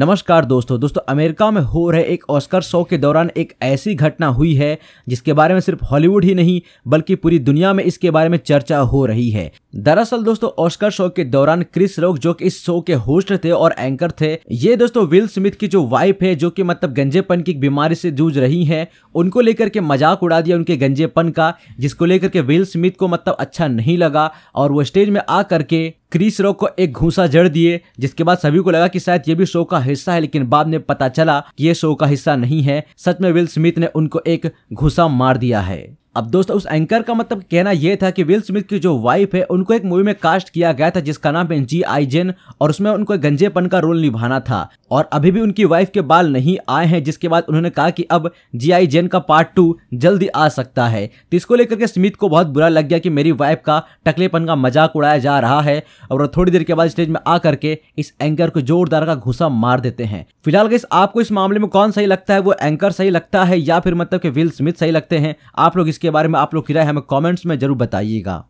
नमस्कार दोस्तों दोस्तों अमेरिका में हो रहे एक ऑस्कर शो के दौरान एक ऐसी घटना हुई है जिसके बारे में सिर्फ हॉलीवुड ही नहीं बल्कि पूरी दुनिया में इसके बारे में चर्चा हो रही है दरअसल दोस्तों ऑस्कर शो के दौरान क्रिस रॉक जो कि इस शो के होस्ट थे और एंकर थे ये दोस्तों विल स्मिथ की जो वाइफ है जो कि मतलब गंजेपन की बीमारी से जूझ रही है उनको लेकर के मजाक उड़ा दिया उनके गंजेपन का जिसको लेकर के विल स्मिथ को मतलब अच्छा नहीं लगा और वो स्टेज में आ करके क्रिस रॉक को एक घूसा जड़ दिए जिसके बाद सभी को लगा कि शायद ये भी शो का हिस्सा है लेकिन बाद में पता चला कि ये शो का हिस्सा नहीं है सच में विल स्मिथ ने उनको एक घूसा मार दिया है अब दोस्तों उस एंकर का मतलब कहना यह था कि विल स्मिथ की जो वाइफ है उनको एक मूवी में कास्ट किया गया था जिसका नाम है जी आई जेन और उसमें उनको गंजेपन का रोल निभाना था और अभी भी उनकी वाइफ के बाल नहीं आए हैं जिसके बाद उन्होंने कहा कि अब जी आई जेन का पार्ट टू जल्दी आ सकता है तो इसको लेकर के स्मिथ को बहुत बुरा लग गया कि मेरी वाइफ का टकलेपन का मजाक उड़ाया जा रहा है और थोड़ी देर के बाद स्टेज में आकर के इस एंकर को जोरदार का घुसा मार देते हैं फिलहाल गई आपको इस मामले में कौन सही लगता है वो एंकर सही लगता है या फिर मतलब कि विल स्मिथ सही लगते हैं आप लोग इसके इसके बारे में आप लोग की राय हमें कॉमेंट्स में जरूर बताइएगा